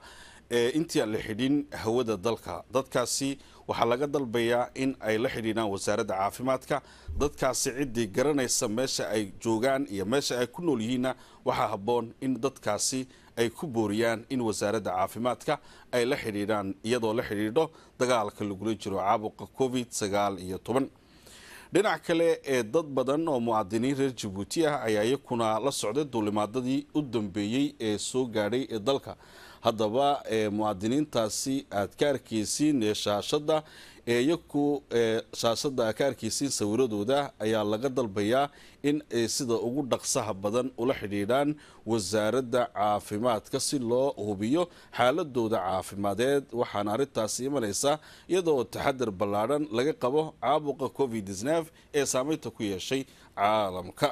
ee intiiaan la xidhin hawada dalka dadkaasi waxaa laga dalbayaa in ay la xidhiidhaan wasaaradda caafimaadka dadkaasi ciddii garanaysa meesha ay joogaan iyo meesha ay ku nool yihiinna waxaa haboon in dadkaasi ay ku booriyaan in wasaaradda caafimaadka ay la xidhiidhaan iyadoo la xidhiidho dagaalka lagula jiro caabuqa covid sagaal iyo toban dhinac kale ee dad badan oo muwaadiniin reer jabuuti ah ayaa iyakuna la socday duulimaadadii u dambeeyey ee soo gaadhay ee dalka haddaba muwaadiniintaasi aad ka arkaysiin neeshaashada ee eeyaku shaashada akaarkiisii sawiradooda ayaa laga dalbayaa in ay sida ugu dhaqsaha badan ula xidhiidhaan wasaaradda caafimaadka si loo hubiyo xaaladooda caafimaadeed waxaana arintaasi imanaysa iyadoo taxadar ballaadhan laga qabo caabuqa covid ee saameynta ku yeeshay caalamka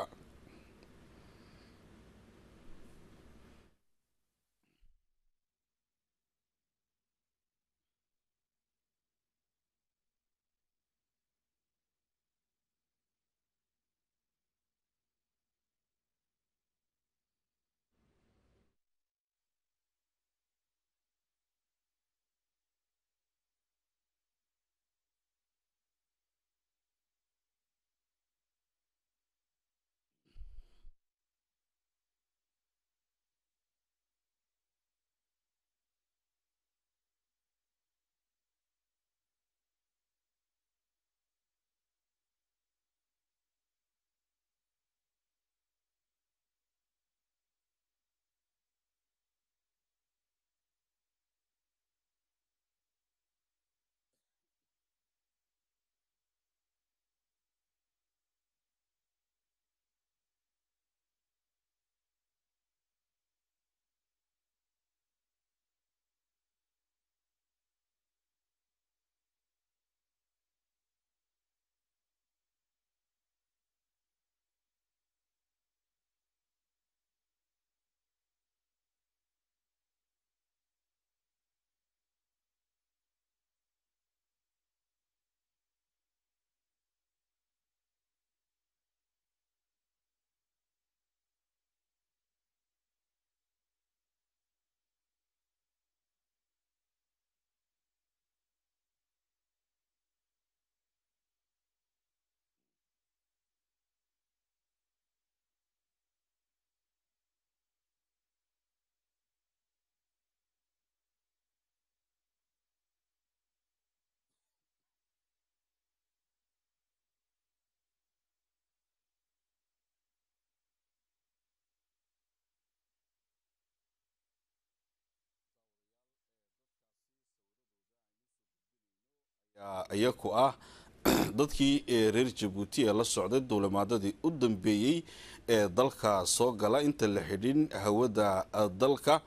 ayaku ah dadkii ee reer jabuuti ee la socday duulimaadadii u dambeeyey ee dalka soo gala inta la xidhin hawada e, dalka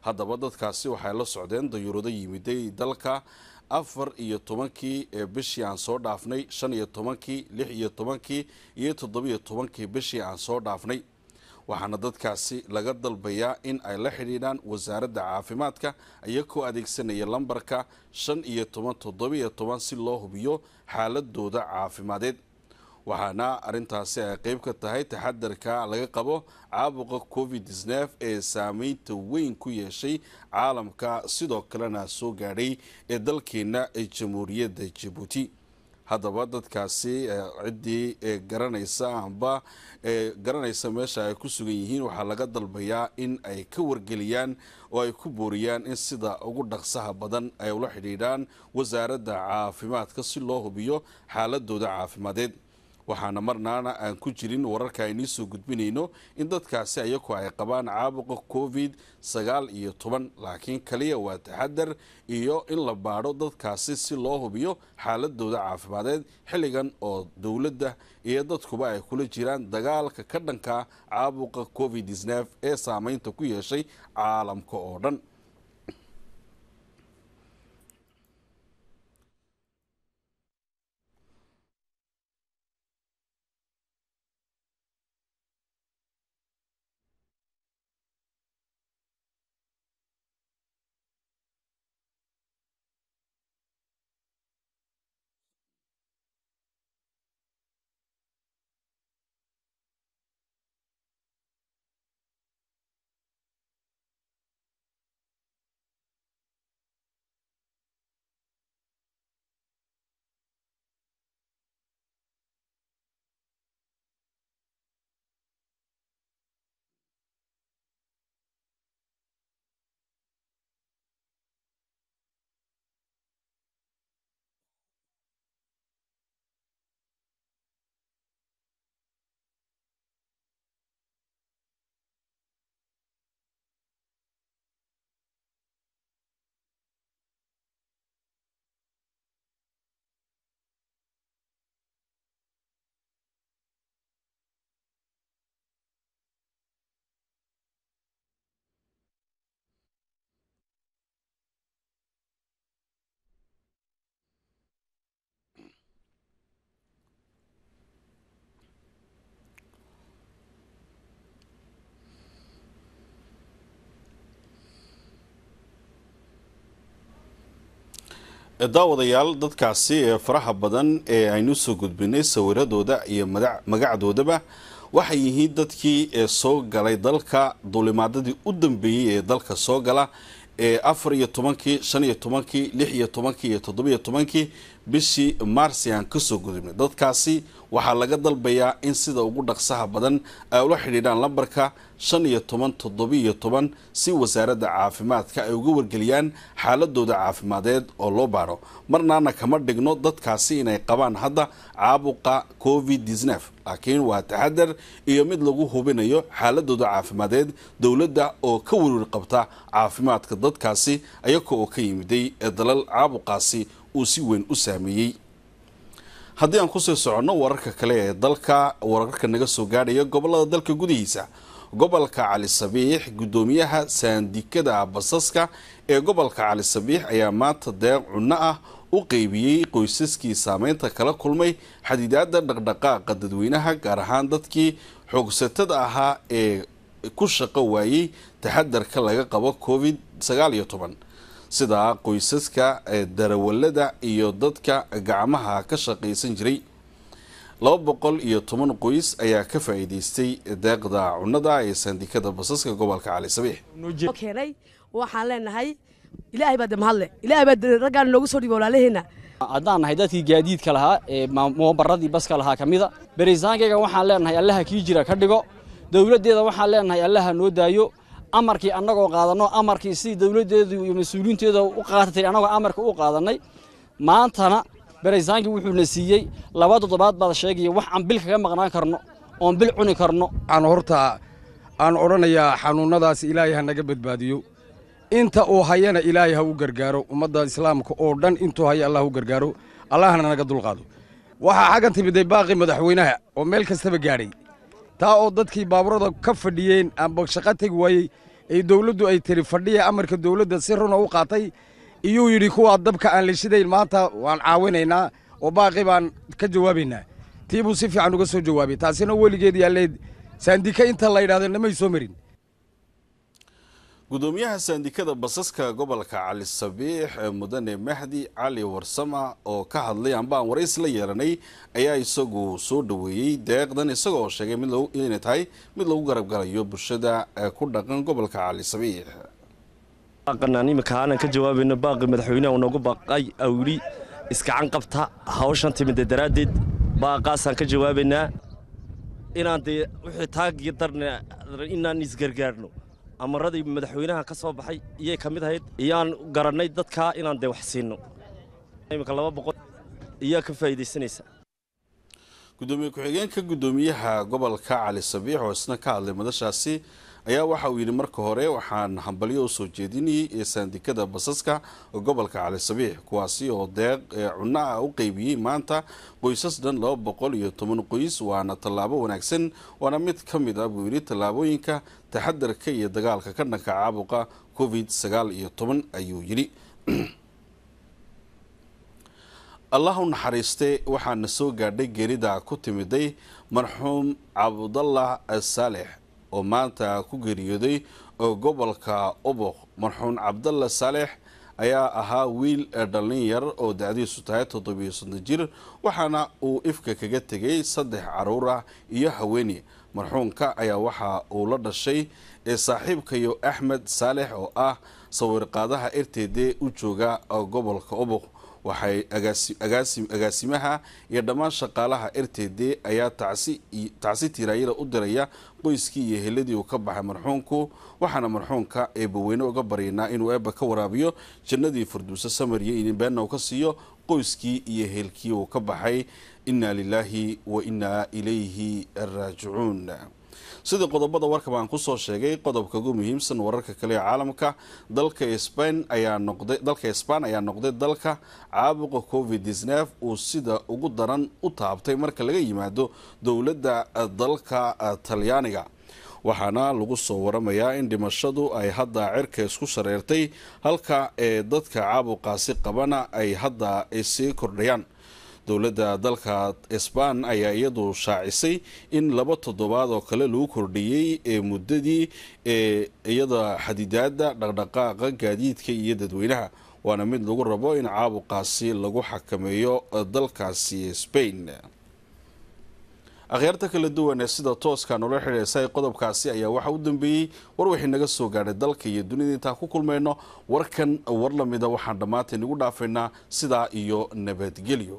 haddaba dadkaasi waxay la socdeen dayuurada yimiday dalka afar iyo tobankii ee bishii aan soo dhaafnay shan iyo tobankii lix iyo tobankii iyo toddobiiyo tobankii bishii aan soo dhaafnay waxaana dadkaasi laga dalbayaa in ay la xidhiidhaan wasaaradda caafimaadka iyagoo adeegsanaya lambarka shan iyo toban toddobiiyo toban si loo hubiyo xaaladooda caafimaadeed waxaana arintaasi ay qeyb ka tahay taxadarka laga qabo caabuqa covid sneef ee saameynta weyn ku yeeshay caalamka sidoo kalena soo gaadhay ee dalkeena jamhuuriyadda jabuuti haddaba dadkaasi eh, ciddii eh, garanaysa amba eh, garanaysa meesha ay ku sugan yihiin waxaa laga dalbayaa in ay ka wargeliyaan oo ay ku buuriyaan in sida ugu dhaqsaha badan ay ula xidhiidhaan wasaaradda caafimaadka si loo hubiyo xaaladooda caafimaadeed waxaana marnaana aan ku jirin wararka aynii soo gudbinayno in dadkaasi ayagoo ay qabaan caabuqa covid sagaal iyo toban laakiin kaliya waa taxadar iyo in la baadho dadkaasi si loo hubiyo xaaladooda caafimaadeed xilligan oo dowladda iyo dadkuba ay kula jiraan dagaalka ka dhanka caabuqa covid ee saameynta ku yeeshay caalamka oo dhan daawadayaal dadkaasi ee faraha badan ee aynu soo gudbinay sawiradooda iyo magacdoodaba waxay yihiin dadkii soo galay dalka duulimaadadii u dambeeyey ee dalka soo gala ee afar iyo tobankii shan iyo tobankii lix iyo tobankii iyo toddobiyo tobankii bishii maarsi aan kasoo gudubnay dadkaasi waxaa laga dalbayaa in sida ugu dhaqsaha badan ay ula xidhiidhaan lambarka shan iyo toban toddobiiyo toban si wasaaradda caafimaadka ay uga wargeliyaan xaaladooda caafimaadeed oo loo baaro marnaana kama dhigno dadkaasi inay qabaan hadda caabuqa covid laakiin waa taxadar iyo mid lagu hubinayo xaaladooda caafimaadeed dowladda oo ka werwar qabta caafimaadka dadkaasi ayagoo oo ka yimiday ee dalal caabuqaasi uu si weyn u saameeyey haddii aan kusii soconno wararka kale ee dalka wararka naga soo gaadhaya gobollada dalka gudihiisa gobolka cali sabiix gudoomiyaha saandikada basaska ee gobolka cali sabiix ayaa maanta deeq cunno ah u qeybiyey qoysaskii saameynta kala kulmay xadiidaada dhaqdhaqaaqa dadweynaha gaar ahaan dadkii xoogsatada ahaa ee ku shaqo waayey taxadarka laga qabo covid sidaa qoysaska darawalada iyo dadka gacmaha ka shaqaysan jiray laba boqol iyo toban qoys ayaa ka faa'iidaystay deeqda cunnada ee sandikada basaska gobolka cali sabiix waxaan leenahay ilaahay baa de ilaahay baa raggaan noogu soo dhiiba walaalaheena haddaan nahay dadkii gaadiidka lahaa ee moobaradii baska lahaa ka mida barisaankayga waxaan leenahay allaha kii jira ka dhigo dowladdeeda waxaan leenahay allaha noo daayo amarkii annagoo qaadanno amarkii sidii dowladdeedu iyo mas-uuliyiinteeda u qaatatay annagoo amarka u qaadannay maantana barisaankii wuxuuna siiyey laba toddobaad baad sheegaya wax aan bil kaga maqnaan karno oon bil cuni karno aan horta aan odhanayaa xanuunnadaas ilaahay ha naga badbaadiyo inta uu hayana ilaahay ha u gargaaro ummadda islaamka oo dhan intuu haya allah u gargaaro allahna naga dulqaado waxaa xaggan timiday baaqi madaxweynaha oo meel kastaba gaadhay taa oo dadkii baaburada ka fadhiyeen amba shaqo tegi waayey ee dowladdu ay tiri fadhiya amarka dowladda si runa u qaatay iyuu yidhi kuwaa dabka aan la shidayn maanta waan caawinaynaa oo baaqi baan ka jawaabaynaa tii buu si fiican uga soo jawaabay taasina weligeed yaalleed saandike inta la yidhahdo namay soo marin gudoomiyaha saandikada basaska gobolka cali sabiix mudane mahdi cali warsama oo ka hadlay amba aan warays la yeelanay ayaa isagu soo dhaweeyey deeqdan isagoo sheegay inay tahay mid lagu garabgalayo bulshada ee ku dhaqan gobolka cali sabiix baaqanaan imika aanan ka jawaabayno baaqi madaxweyneha uu noogu baaqay awli iskacan qabta hawshan timida daraaddeed baaqaasaan ka jawaabaynaa inaan dee wixii taagii darna inaan isgargaarno amaradii madaxweynaha ka soo baxay iyay ka mid ahayd iyaan garannay dadkaa inaan dee wax siinno iminka laba boqol iyaa ka faa'iidaysanaysa gudoomiye ku-xigeenka guddoomiyaha gobolka cali sabiix oo isna ka hadlay madashaasi ayaa waxa uu yidhi marka hore waxaan hambalyo u soo jeedinayay saandikada basaska gobolka cali sabiix kuwaasi oo deeq ee cunno ah u qeybiyey maanta qoysas dhan laba boqol iyo toban qoys waana tallaabo wanaagsan waana mid ka mid a ah, buu yidhi tallaabooyinka taxadarka iyo dagaalka ka dhanka caabuqa covid sagaal iyo toban ayuu yidhi allah u naxariiste waxaana soo gaadhay geerida ku timiday marxuum cabdallah saalix oo maanta ku geeriyooday gobolka oboq marxuun cabdalla saalex ayaa ahaa wiil dhallin yar oo dacdiisu tahay toddobiyo soddon jir waxaana uu ifka kaga tegay saddex caruur ah iyo haweeni marxuunka ayaa waxa uu la dhashay ee saaxiibkayo axmed saalex oo ah sawirqaadaha r t d u jooga gobolka oboq waxay agaasimaha iyo dhammaan shaqaalaha r t d ayaa tacsi tiiraayada u diraya qoyskii iyo heladii uu ka baxay marxuunku waxaana marxuumka eebbaweyne uga baryanaa inuu eebba ka waraabiyo jannadii furduusa samariya idinbeenna uu ka siiyo qoyskii iyo heelkii uu ka baxay inaa lilaahi wa inaa ilayhi raajicuun sidii qodobada warkaba aan kusoo sheegay qodobka ugu muhiimsan wararka kale ee caalamka dalka sban ayaa noqday dalka sbaan ayaa noqday dalka caabuqa covid n uu sida ugu daran u taabtay marka laga yimaado dowladda eh, dalka eh, talyaaniga waxaana lagu soo waramayaa in dhimashadu ay hadda cirka isku sareertay halka ee eh, dadka caabuqaasi qabana ay hadda sii kordhayaan dowladda dalka isbaan ayaa iyadu shaacisay in laba toddobaad oo kale lagu kordhiyey ee muddadii ee iyada xadidaada dhaqdhaqaaqa gaadiidka iyo dadweynaha waana mid lagu rabo in caabuqaasi lagu xakameeyo dalkaasi spain akhyaarta kala duwan ee sida tooska nola xidhiidhaysa qodobkaasi ayaa waxaa u dambeeyey war wixii naga soo gaadhay dalka iyo dunida intaa ku kulmayno warkan war lamida waxaan dhammaantayn igu dhaafaynaa sidaa iyo nabadgelyo